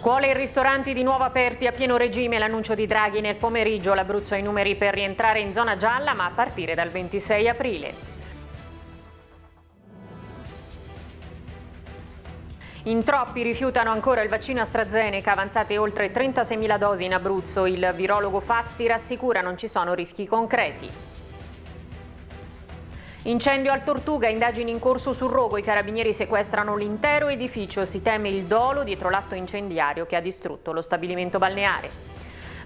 Scuole e ristoranti di nuovo aperti a pieno regime, l'annuncio di Draghi nel pomeriggio, l'Abruzzo ha i numeri per rientrare in zona gialla ma a partire dal 26 aprile. In troppi rifiutano ancora il vaccino AstraZeneca, avanzate oltre 36.000 dosi in Abruzzo, il virologo Fazzi rassicura non ci sono rischi concreti. Incendio al Tortuga, indagini in corso sul rogo, i carabinieri sequestrano l'intero edificio, si teme il dolo dietro l'atto incendiario che ha distrutto lo stabilimento balneare.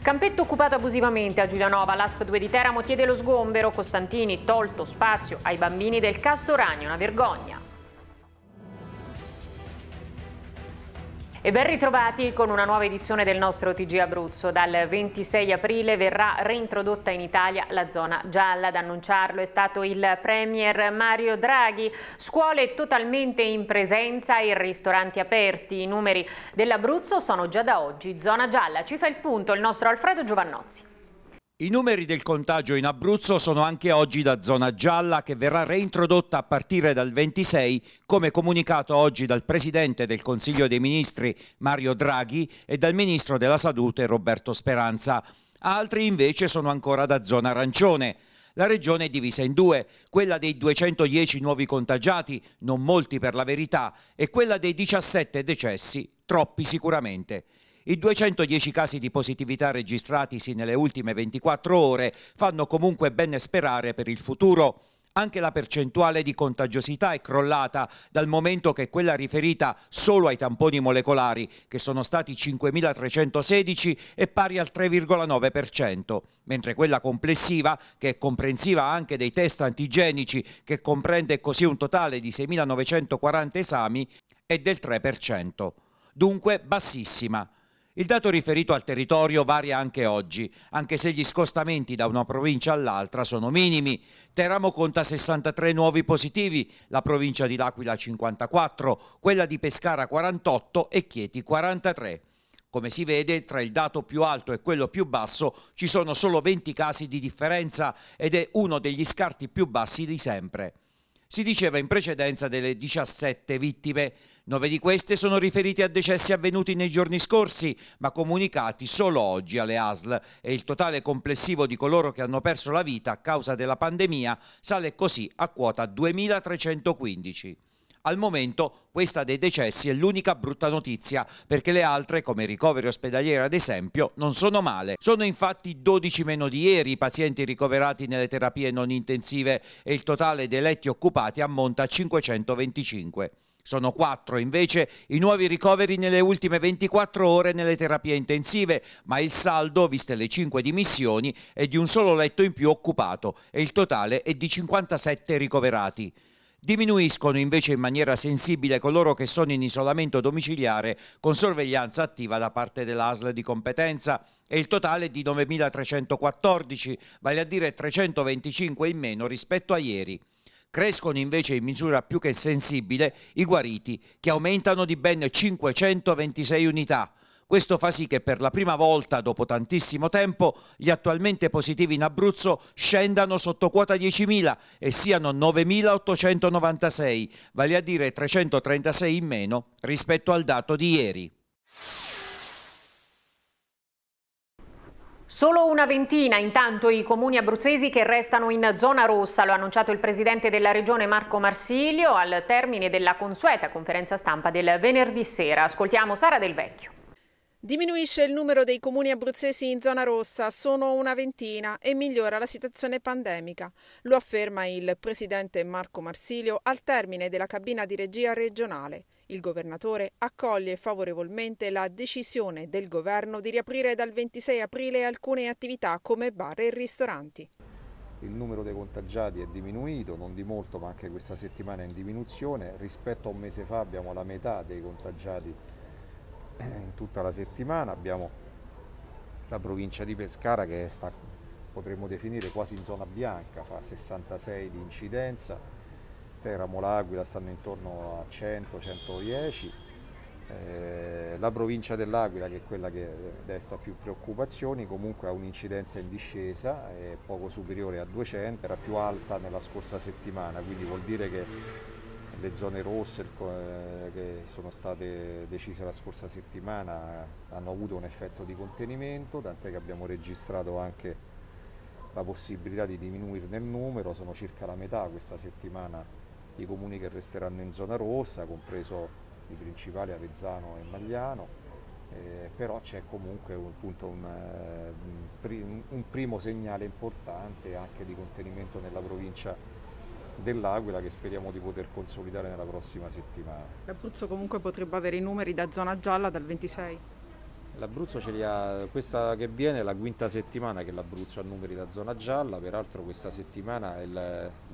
Campetto occupato abusivamente a Giulianova, l'ASP 2 di Teramo chiede lo sgombero, Costantini tolto spazio ai bambini del Castoragno, una vergogna. E ben ritrovati con una nuova edizione del nostro TG Abruzzo. Dal 26 aprile verrà reintrodotta in Italia la zona gialla. Ad annunciarlo è stato il Premier Mario Draghi. Scuole totalmente in presenza e ristoranti aperti. I numeri dell'Abruzzo sono già da oggi zona gialla. Ci fa il punto il nostro Alfredo Giovannozzi. I numeri del contagio in Abruzzo sono anche oggi da zona gialla che verrà reintrodotta a partire dal 26, come comunicato oggi dal Presidente del Consiglio dei Ministri Mario Draghi e dal Ministro della Salute Roberto Speranza. Altri invece sono ancora da zona arancione. La regione è divisa in due, quella dei 210 nuovi contagiati, non molti per la verità, e quella dei 17 decessi, troppi sicuramente. I 210 casi di positività registratisi nelle ultime 24 ore fanno comunque bene sperare per il futuro. Anche la percentuale di contagiosità è crollata dal momento che quella riferita solo ai tamponi molecolari, che sono stati 5.316, è pari al 3,9%, mentre quella complessiva, che è comprensiva anche dei test antigenici, che comprende così un totale di 6.940 esami, è del 3%. Dunque bassissima. Il dato riferito al territorio varia anche oggi, anche se gli scostamenti da una provincia all'altra sono minimi. Teramo conta 63 nuovi positivi, la provincia di L'Aquila 54, quella di Pescara 48 e Chieti 43. Come si vede, tra il dato più alto e quello più basso ci sono solo 20 casi di differenza ed è uno degli scarti più bassi di sempre. Si diceva in precedenza delle 17 vittime, Nove di queste sono riferite a decessi avvenuti nei giorni scorsi, ma comunicati solo oggi alle ASL e il totale complessivo di coloro che hanno perso la vita a causa della pandemia sale così a quota 2315. Al momento questa dei decessi è l'unica brutta notizia perché le altre, come ricoveri ospedalieri ad esempio, non sono male. Sono infatti 12 meno di ieri i pazienti ricoverati nelle terapie non intensive e il totale dei letti occupati ammonta a 525. Sono quattro invece i nuovi ricoveri nelle ultime 24 ore nelle terapie intensive, ma il saldo, viste le cinque dimissioni, è di un solo letto in più occupato e il totale è di 57 ricoverati. Diminuiscono invece in maniera sensibile coloro che sono in isolamento domiciliare con sorveglianza attiva da parte dell'ASL di competenza e il totale è di 9.314, vale a dire 325 in meno rispetto a ieri. Crescono invece in misura più che sensibile i guariti, che aumentano di ben 526 unità. Questo fa sì che per la prima volta dopo tantissimo tempo gli attualmente positivi in Abruzzo scendano sotto quota 10.000 e siano 9.896, vale a dire 336 in meno rispetto al dato di ieri. Solo una ventina intanto i comuni abruzzesi che restano in zona rossa, lo ha annunciato il presidente della regione Marco Marsilio al termine della consueta conferenza stampa del venerdì sera. Ascoltiamo Sara Del Vecchio. Diminuisce il numero dei comuni abruzzesi in zona rossa, sono una ventina e migliora la situazione pandemica. Lo afferma il presidente Marco Marsilio al termine della cabina di regia regionale. Il governatore accoglie favorevolmente la decisione del governo di riaprire dal 26 aprile alcune attività come bar e ristoranti. Il numero dei contagiati è diminuito, non di molto, ma anche questa settimana è in diminuzione. Rispetto a un mese fa abbiamo la metà dei contagiati eh, in tutta la settimana. Abbiamo la provincia di Pescara che sta, potremmo definire quasi in zona bianca, fa 66 di incidenza Teramo, L'Aquila stanno intorno a 100-110, eh, la provincia dell'Aquila che è quella che desta più preoccupazioni comunque ha un'incidenza in discesa, è poco superiore a 200, era più alta nella scorsa settimana, quindi vuol dire che le zone rosse eh, che sono state decise la scorsa settimana hanno avuto un effetto di contenimento, tant'è che abbiamo registrato anche la possibilità di diminuirne il numero, sono circa la metà questa settimana i comuni che resteranno in zona rossa, compreso i principali Avezzano e Magliano, eh, però c'è comunque un, appunto, eh, un, un, primo segnale importante anche di contenimento nella provincia dell'Aquila che speriamo di poter consolidare nella prossima settimana. L'Abruzzo comunque potrebbe avere i numeri da zona gialla dal 26? L'Abruzzo ce li ha, questa che viene è la quinta settimana che l'Abruzzo ha numeri da zona gialla, peraltro questa settimana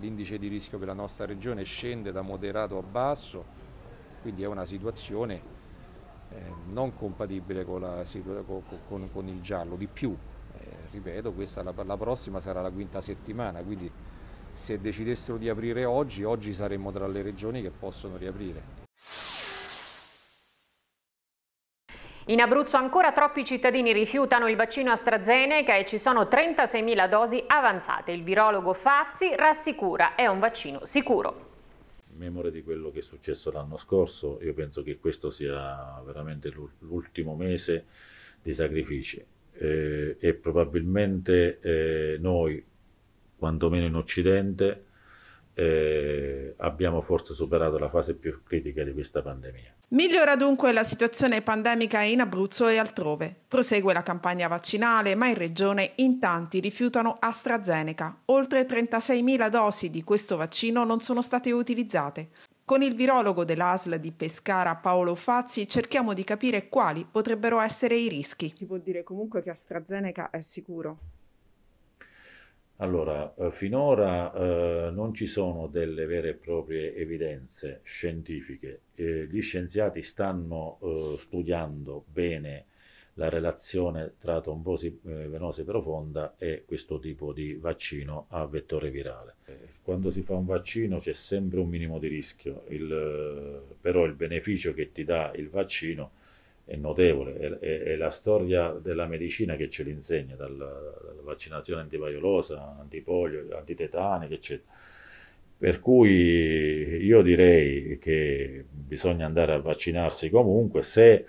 l'indice di rischio per la nostra regione scende da moderato a basso, quindi è una situazione eh, non compatibile con, la, con, con, il giallo, di più, eh, ripeto, questa, la, la prossima sarà la quinta settimana, quindi se decidessero di aprire oggi, oggi saremmo tra le regioni che possono riaprire. In Abruzzo ancora troppi cittadini rifiutano il vaccino AstraZeneca e ci sono 36.000 dosi avanzate. Il virologo Fazzi rassicura, è un vaccino sicuro. In memoria di quello che è successo l'anno scorso, io penso che questo sia veramente l'ultimo mese di sacrifici eh, e probabilmente eh, noi, quantomeno in Occidente, eh, abbiamo forse superato la fase più critica di questa pandemia. Migliora dunque la situazione pandemica in Abruzzo e altrove. Prosegue la campagna vaccinale, ma in regione in tanti rifiutano AstraZeneca. Oltre 36.000 dosi di questo vaccino non sono state utilizzate. Con il virologo dell'ASL di Pescara Paolo Fazzi cerchiamo di capire quali potrebbero essere i rischi. Si può dire comunque che AstraZeneca è sicuro allora, eh, finora eh, non ci sono delle vere e proprie evidenze scientifiche. Eh, gli scienziati stanno eh, studiando bene la relazione tra trombosi eh, venosa profonda e questo tipo di vaccino a vettore virale. Quando si fa un vaccino c'è sempre un minimo di rischio, il, eh, però il beneficio che ti dà il vaccino è notevole, è, è, è, la storia della medicina che ce l'insegna, dal, dalla vaccinazione antivaiolosa, antipolio, antitetanica, eccetera. Per cui io direi che bisogna andare a vaccinarsi comunque se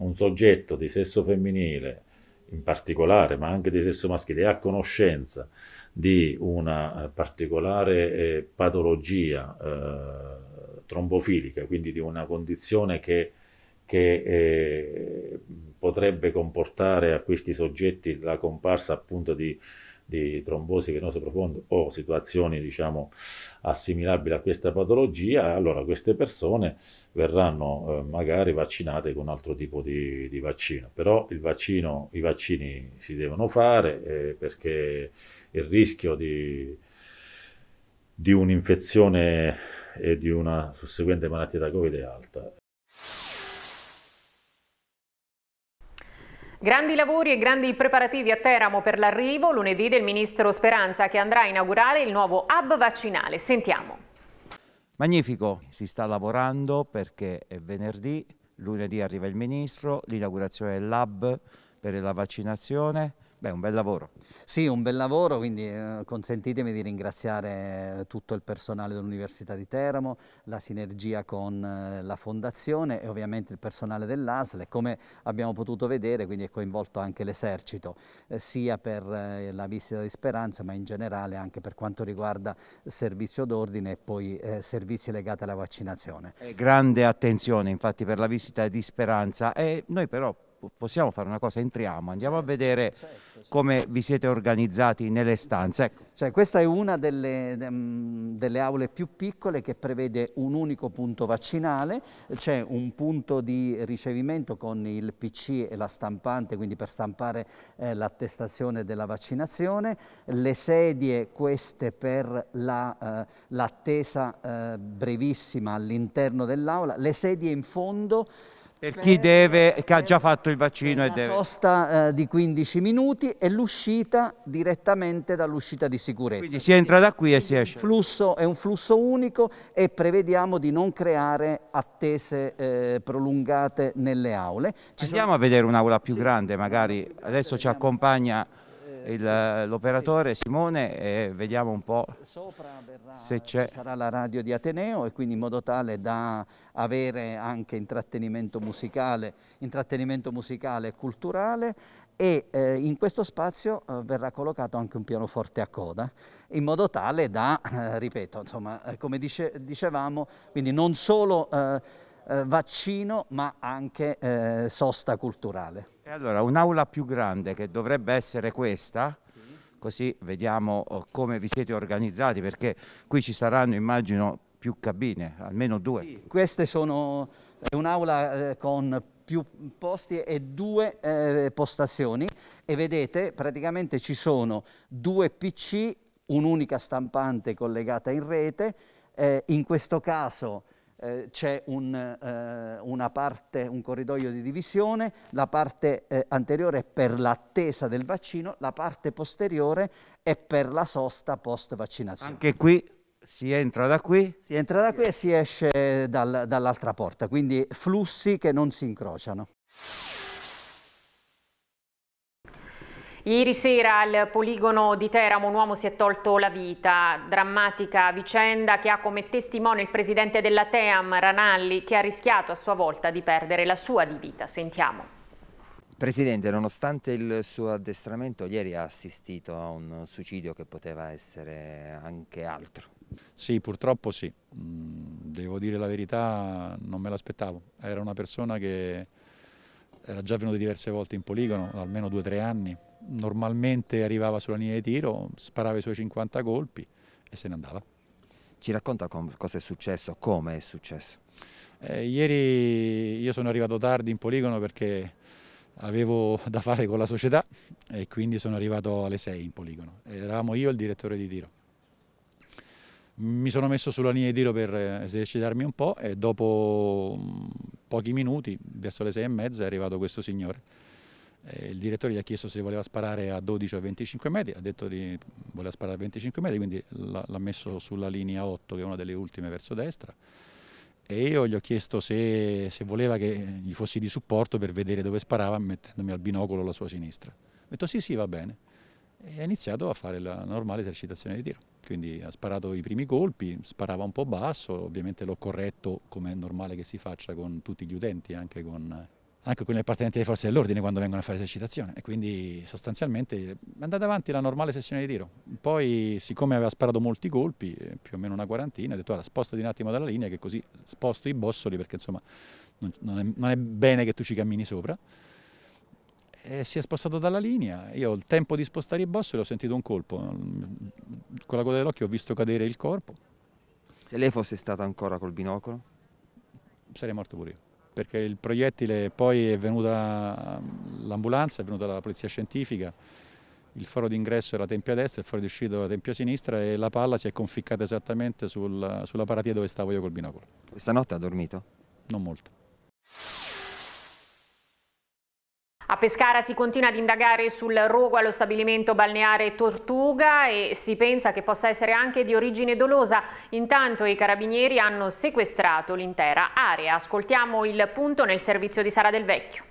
un soggetto di sesso femminile, in particolare, ma anche di sesso maschile, è a conoscenza di una particolare eh, patologia eh, trombofilica, quindi di una condizione che che eh, potrebbe comportare a questi soggetti la comparsa appunto di, di trombosi venoso profondo o situazioni diciamo assimilabili a questa patologia, allora queste persone verranno eh, magari vaccinate con un altro tipo di, di vaccino. Però vaccino, i vaccini si devono fare eh, perché il rischio di, di un'infezione e di una susseguente malattia da Covid è alta. Grandi lavori e grandi preparativi a Teramo per l'arrivo lunedì del ministro Speranza che andrà a inaugurare il nuovo hub vaccinale. Sentiamo. Magnifico, si sta lavorando perché è venerdì, lunedì arriva il ministro, l'inaugurazione dell'hub per la vaccinazione Beh, un bel lavoro. Sì, un bel lavoro, quindi eh, consentitemi di ringraziare tutto il personale dell'Università di Teramo, la sinergia con eh, la Fondazione e ovviamente il personale dell'ASL, come abbiamo potuto vedere, quindi è coinvolto anche l'esercito, eh, sia per la visita di speranza, ma in generale anche per quanto riguarda servizio d'ordine e poi servizi legati alla vaccinazione. Grande attenzione infatti per la visita di speranza e noi però possiamo fare una cosa, entriamo, andiamo a vedere certo, come vi siete organizzati nelle stanze. Ecco. Cioè, questa è una delle, delle, aule più piccole che prevede un unico punto vaccinale, c'è un punto di ricevimento con il PC e la stampante, quindi per stampare eh, l'attestazione della vaccinazione, le sedie queste per l'attesa la, eh, eh, brevissima all'interno dell'aula, le sedie in fondo per chi deve, che ha già fatto il vaccino. Una sosta eh, di 15 minuti e l'uscita direttamente dall'uscita di sicurezza. Quindi si entra da qui e si esce. Flusso, è un flusso unico e prevediamo di non creare attese eh, prolungate nelle aule. Ci Andiamo sono... a vedere un'aula più grande, magari adesso ci accompagna l'operatore Simone e vediamo un po' se c'è. Sarà la radio di Ateneo e quindi in modo tale da avere anche intrattenimento musicale, intrattenimento musicale e culturale e eh, in questo spazio eh, verrà collocato anche un pianoforte a coda in modo tale da, eh, ripeto, insomma, eh, come dice, dicevamo, quindi non solo eh, eh, vaccino ma anche sosta culturale. E allora un'aula più grande che dovrebbe essere questa, così vediamo oh, come vi siete organizzati, perché qui ci saranno immagino più cabine, almeno due. Sì, queste sono eh, un'aula eh, con più posti e due eh, postazioni e vedete praticamente ci sono due PC, un'unica stampante collegata in rete, in questo caso eh, c'è un, eh, parte, un, corridoio di divisione, la parte eh, anteriore è per l'attesa del vaccino, la parte posteriore è per la sosta post vaccinazione. Anche qui si entra da qui? Si entra da qui e si esce dal, dall'altra porta, quindi flussi che non si incrociano. Ieri sera al poligono di Teramo un uomo si è tolto la vita, drammatica vicenda che ha come testimone il presidente della Team, Ranalli, che ha rischiato a sua volta di perdere la sua di vita. Sentiamo. Presidente, nonostante il suo addestramento, ieri ha assistito a un suicidio che poteva essere anche altro. Sì, purtroppo sì. Mm, devo dire la verità, non me l'aspettavo. Era una persona che era già venuta diverse volte in poligono, almeno due o tre anni, normalmente arrivava sulla linea di tiro, sparava i suoi 50 colpi e se ne andava. Ci racconta cosa è successo, come è successo? Eh, ieri io sono arrivato tardi in poligono perché avevo da fare con la società e quindi sono arrivato alle 6 in poligono. Eravamo io e il direttore di tiro. Mi sono messo sulla linea di tiro per esercitarmi un po' e dopo mm, pochi minuti, verso le 6 e mezza, è arrivato questo signore eh, il direttore gli ha chiesto se voleva sparare a 12 o 25 metri, ha detto di voleva sparare a 25 metri, quindi l'ha messo sulla linea 8 che è una delle ultime verso destra e io gli ho chiesto se, se, voleva che gli fossi di supporto per vedere dove sparava mettendomi al binocolo alla sua sinistra. Ho detto sì sì va bene e ha iniziato a fare la normale esercitazione di tiro, quindi ha sparato i primi colpi, sparava un po' basso, ovviamente l'ho corretto come è normale che si faccia con tutti gli utenti, anche con anche con gli appartenenti alle forze dell'ordine quando vengono a fare esercitazione e quindi sostanzialmente è andata avanti la normale sessione di tiro. Poi siccome aveva sparato molti colpi, eh, più o meno una quarantina, ha detto allora spostati un attimo dalla linea che così sposto i bossoli perché insomma non, non, è, non è bene che tu ci cammini sopra. E si è spostato dalla linea, io ho il tempo di spostare i bossoli, ho sentito un colpo, con la coda dell'occhio ho visto cadere il corpo. Se lei fosse stata ancora col binocolo? Sarei morto pure io perché il proiettile poi è venuta l'ambulanza, è venuta la polizia scientifica, il foro d'ingresso era a tempia destra, il foro di uscita era a tempia sinistra e la palla si è conficcata esattamente sul, sulla paratia dove stavo io col binocolo. Questa notte ha dormito? Non molto. A Pescara si continua ad indagare sul rogo allo stabilimento balneare Tortuga e si pensa che possa essere anche di origine dolosa. Intanto i carabinieri hanno sequestrato l'intera area. Ascoltiamo il punto nel servizio di Sara del Vecchio.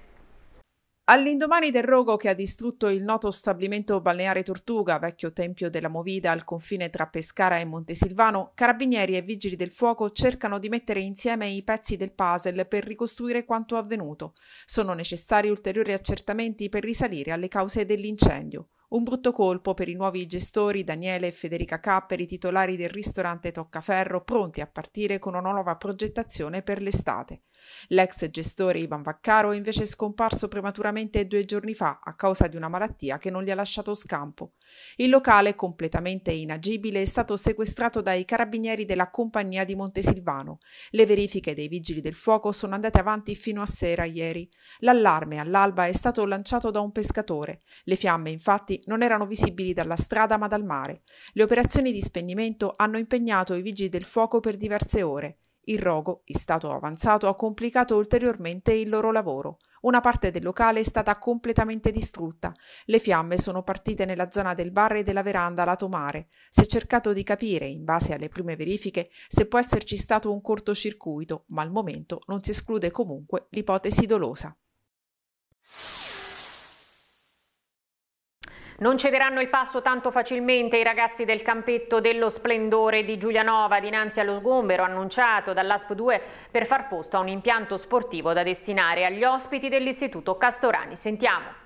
All'indomani del rogo che ha distrutto il noto stabilimento balneare Tortuga, vecchio tempio della Movida al confine tra Pescara e Montesilvano, carabinieri e vigili del fuoco cercano di mettere insieme i pezzi del puzzle per ricostruire quanto avvenuto. Sono necessari ulteriori accertamenti per risalire alle cause dell'incendio. Un brutto colpo per i nuovi gestori Daniele e Federica Capperi, titolari del ristorante Toccaferro, pronti a partire con una nuova progettazione per l'estate. L'ex gestore Ivan Vaccaro è invece scomparso prematuramente due giorni fa a causa di una malattia che non gli ha lasciato scampo. Il locale, completamente inagibile, è stato sequestrato dai carabinieri della compagnia di Montesilvano. Le verifiche dei vigili del fuoco sono andate avanti fino a sera ieri. L'allarme all'alba è stato lanciato da un pescatore. Le fiamme, infatti, non erano visibili dalla strada ma dal mare. Le operazioni di spegnimento hanno impegnato i vigili del fuoco per diverse ore. Il rogo, in stato avanzato, ha complicato ulteriormente il loro lavoro. Una parte del locale è stata completamente distrutta. Le fiamme sono partite nella zona del bar e della veranda lato mare. Si è cercato di capire, in base alle prime verifiche, se può esserci stato un cortocircuito, ma al momento non si esclude comunque l'ipotesi dolosa. Non cederanno il passo tanto facilmente i ragazzi del campetto dello splendore di Giulianova dinanzi allo sgombero annunciato dall'ASP 2 per far posto a un impianto sportivo da destinare agli ospiti dell'Istituto Castorani. Sentiamo.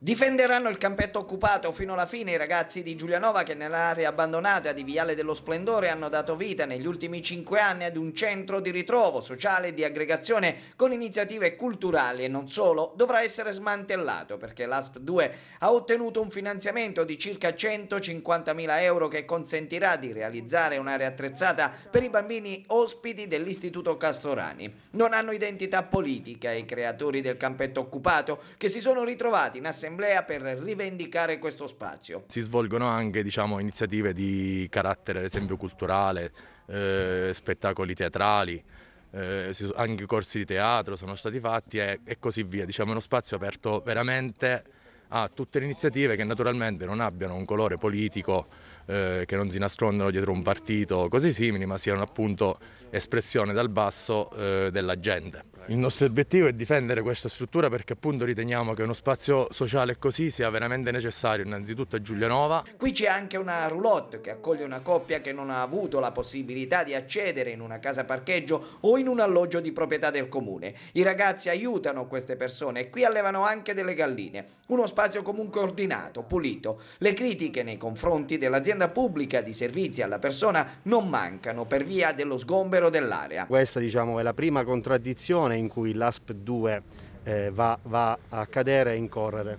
Difenderanno il campetto occupato fino alla fine i ragazzi di Giulianova che nell'area abbandonata di Viale dello Splendore hanno dato vita negli ultimi cinque anni ad un centro di ritrovo sociale e di aggregazione con iniziative culturali e non solo, dovrà essere smantellato perché l'ASP 2 ha ottenuto un finanziamento di circa 150.000 euro che consentirà di realizzare un'area attrezzata per i bambini ospiti dell'Istituto Castorani. Non hanno identità politica i creatori del campetto occupato che si sono ritrovati in assemblea assemblea per rivendicare questo spazio. Si svolgono anche diciamo, iniziative di carattere, ad esempio, culturale, eh, spettacoli teatrali. Eh, anche corsi di teatro sono stati fatti e, e così via, diciamo è uno spazio aperto veramente a tutte le iniziative che naturalmente non abbiano un colore politico eh, che non si nascondono dietro un partito, così simili, ma siano appunto espressione dal basso eh, della gente. Il nostro obiettivo è difendere questa struttura perché appunto riteniamo che uno spazio sociale così sia veramente necessario innanzitutto a Giulianova. Qui c'è anche una roulotte che accoglie una coppia che non ha avuto la possibilità di accedere in una casa parcheggio o in un alloggio di proprietà del comune. I ragazzi aiutano queste persone e qui allevano anche delle galline. Uno spazio comunque ordinato, pulito. Le critiche nei confronti dell'azienda un'azienda pubblica di servizi alla persona non mancano per via dello sgombero dell'area. Questa diciamo, è la prima contraddizione in cui l'ASP 2 eh, va, va a cadere e incorrere.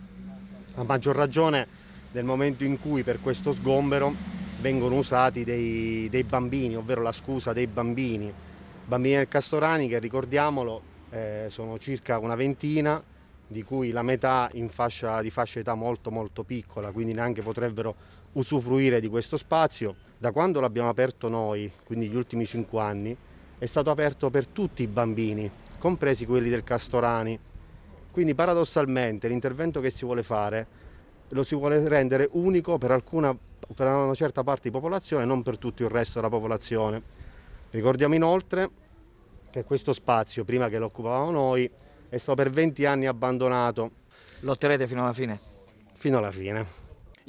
A maggior ragione nel momento in cui per questo sgombero vengono usati dei, dei bambini, ovvero la scusa dei bambini. Bambini del Castorani che ricordiamolo eh, sono circa una ventina di cui la metà fascia, di fascia età molto molto piccola, quindi neanche potrebbero usufruire di questo spazio. Da quando l'abbiamo aperto noi, quindi gli ultimi 5 anni, è stato aperto per tutti i bambini, compresi quelli del Castorani. Quindi paradossalmente l'intervento che si vuole fare lo si vuole rendere unico per, alcuna, per una certa parte di popolazione, non per tutto il resto della popolazione. Ricordiamo inoltre che questo spazio, prima che lo occupavamo noi, è stato per 20 anni abbandonato. Lotterete fino alla fine? Fino alla fine.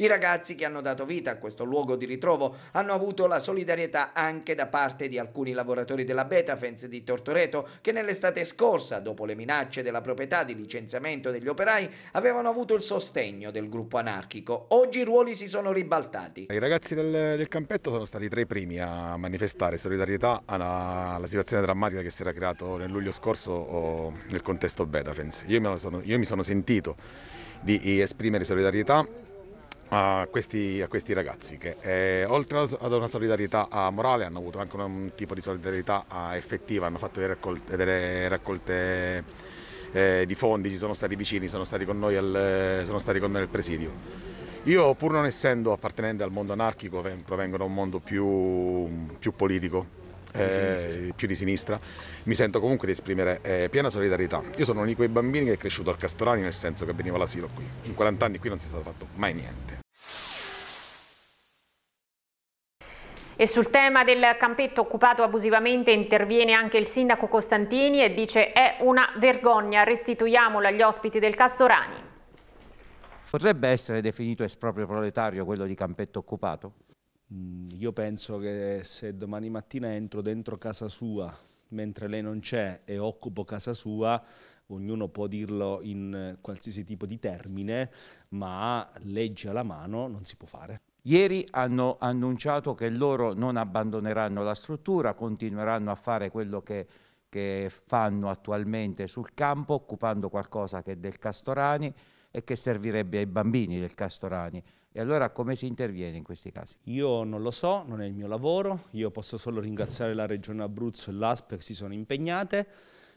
I ragazzi che hanno dato vita a questo luogo di ritrovo hanno avuto la solidarietà anche da parte di alcuni lavoratori della Betafence di Tortoreto che nell'estate scorsa, dopo le minacce della proprietà di licenziamento degli operai, avevano avuto il sostegno del gruppo anarchico. Oggi i ruoli si sono ribaltati. I ragazzi del, del campetto sono stati tra i primi a manifestare solidarietà alla, alla situazione drammatica che si era creata nel luglio scorso nel contesto Betafence. Io io mi sono sentito di esprimere solidarietà a questi, a questi, ragazzi che eh, oltre ad una solidarietà morale hanno avuto anche un, un tipo di solidarietà effettiva, hanno fatto delle raccolte, delle raccolte eh, di fondi, ci sono stati vicini, sono stati con noi al, stati con noi al presidio. Io pur non essendo appartenente al mondo anarchico, provengo da un mondo più, più politico, eh, più di sinistra, mi sento comunque di esprimere eh, piena solidarietà. Io sono uno di quei bambini che è cresciuto al Castorani, nel senso che veniva l'asilo qui. In 40 anni qui non si è stato fatto mai niente. E sul tema del campetto occupato abusivamente interviene anche il sindaco Costantini e dice è una vergogna, restituiamolo agli ospiti del Castorani. Potrebbe essere definito esproprio proletario quello di campetto occupato? Mm, io penso che se domani mattina entro dentro casa sua mentre lei non c'è e occupo casa sua, ognuno può dirlo in qualsiasi tipo di termine, ma legge alla mano non si può fare. Ieri hanno annunciato che loro non abbandoneranno la struttura, continueranno a fare quello che, che fanno attualmente sul campo, occupando qualcosa che è del Castorani e che servirebbe ai bambini del Castorani. E allora come si interviene in questi casi? Io non lo so, non è il mio lavoro, io posso solo ringraziare la Regione Abruzzo e l'ASP che si sono impegnate.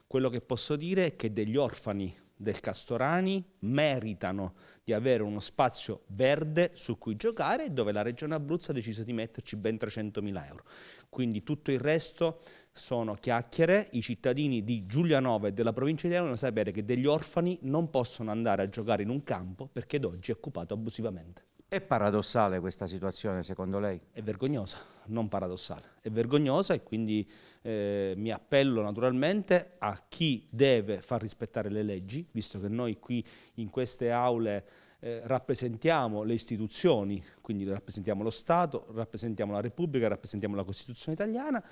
Quello che posso dire è che degli orfani del Castorani meritano di avere uno spazio verde su cui giocare dove la Regione Abruzzo ha deciso di metterci ben 300.000 euro. Quindi tutto il resto sono chiacchiere, i cittadini di Giulianova e della provincia di devono sapere che degli orfani non possono andare a giocare in un campo perché ad oggi è occupato abusivamente. È paradossale questa situazione secondo lei? È vergognosa, non paradossale, è vergognosa e quindi eh, mi appello naturalmente a chi deve far rispettare le leggi, visto che noi qui in queste aule eh, rappresentiamo le istituzioni, quindi rappresentiamo lo Stato, rappresentiamo la Repubblica, rappresentiamo la Costituzione italiana,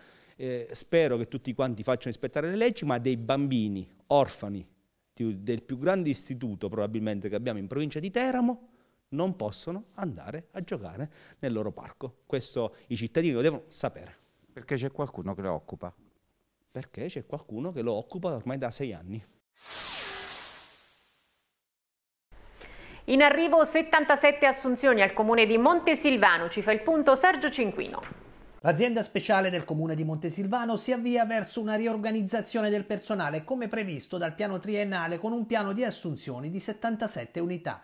eh, spero che tutti quanti facciano rispettare le leggi, ma dei bambini orfani di, del più grande istituto probabilmente che abbiamo in provincia di Teramo non possono andare a giocare nel loro parco. Questo i cittadini lo devono sapere. Perché c'è qualcuno che lo occupa? Perché c'è qualcuno che lo occupa ormai da sei anni. In arrivo 77 assunzioni al comune di Montesilvano, ci fa il punto Sergio Cinquino. L'azienda speciale del comune di Montesilvano si avvia verso una riorganizzazione del personale come previsto dal piano triennale con un piano di assunzioni di 77 unità.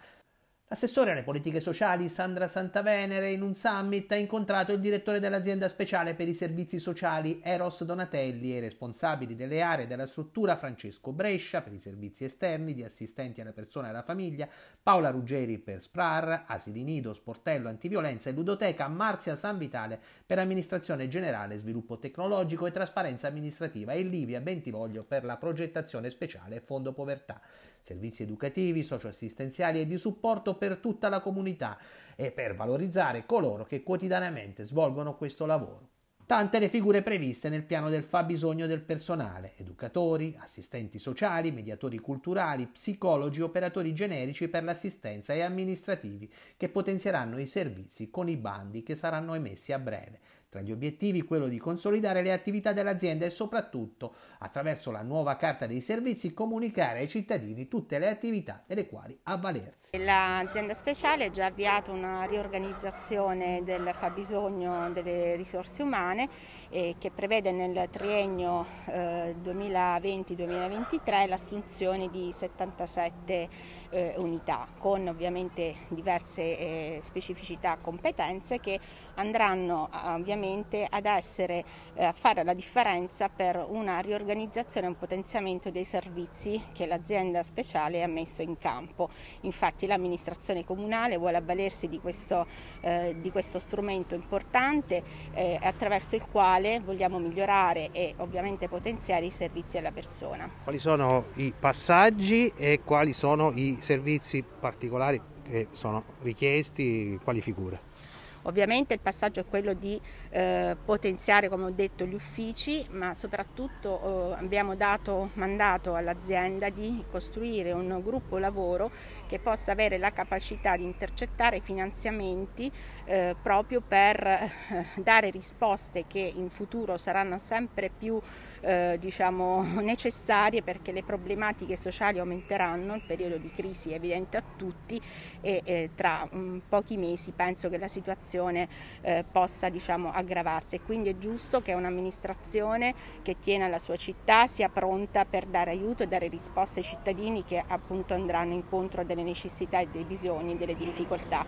L'assessore alle politiche sociali Sandra Santavenere in un summit ha incontrato il direttore dell'azienda speciale per i servizi sociali Eros Donatelli e i responsabili delle aree della struttura Francesco Brescia per i servizi esterni di assistenti alla persona e alla famiglia, Paola Ruggeri per SPRAR, Asili Nido, Sportello Antiviolenza e Ludoteca, Marzia San Vitale per amministrazione generale, sviluppo tecnologico e trasparenza amministrativa e Livia Bentivoglio per la progettazione speciale fondo povertà servizi educativi, socioassistenziali e di supporto per tutta la comunità e per valorizzare coloro che quotidianamente svolgono questo lavoro. Tante le figure previste nel piano del fabbisogno del personale, educatori, assistenti sociali, mediatori culturali, psicologi, operatori generici per l'assistenza e amministrativi che potenzieranno i servizi con i bandi che saranno emessi a breve tra gli obiettivi quello di consolidare le attività dell'azienda e soprattutto, attraverso la nuova carta dei servizi, comunicare ai cittadini tutte le attività delle quali avvalersi. L'azienda speciale ha già avviato una riorganizzazione del fabbisogno delle risorse umane eh, che prevede nel triennio eh, 2020-2023 l'assunzione di 77 eh, unità con ovviamente diverse eh, specificità e competenze che andranno ovviamente veramente ad essere, eh, a fare la differenza per una riorganizzazione e un potenziamento dei servizi che l'azienda speciale ha messo in campo. Infatti l'amministrazione comunale vuole avvalersi di questo, eh, di questo strumento importante eh, attraverso il quale vogliamo migliorare e ovviamente potenziare i servizi alla persona. Quali sono i passaggi e quali sono i servizi particolari che sono richiesti, quali figure? Ovviamente il passaggio è quello di eh, potenziare, come ho detto, gli uffici, ma soprattutto eh, abbiamo dato mandato all'azienda di costruire un gruppo lavoro che possa avere la capacità di intercettare finanziamenti eh, proprio per eh, dare risposte che in futuro saranno sempre più eh, diciamo, necessarie perché le problematiche sociali aumenteranno, il periodo di crisi è evidente a tutti e eh, tra um, pochi mesi penso che la situazione eh, possa diciamo, aggravarsi e quindi è giusto che un'amministrazione che tiene alla sua città sia pronta per dare aiuto e dare risposte ai cittadini che appunto andranno incontro a delle delle necessità e dei bisogni, delle difficoltà.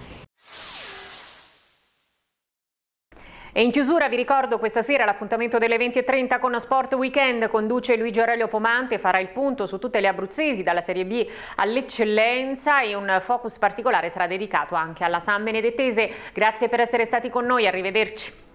E in chiusura vi ricordo questa sera l'appuntamento delle 20.30 con Sport Weekend conduce Luigi Aurelio Pomante, farà il punto su tutte le abruzzesi dalla Serie B all'eccellenza e un focus particolare sarà dedicato anche alla San Benedettese. Grazie per essere stati con noi, arrivederci.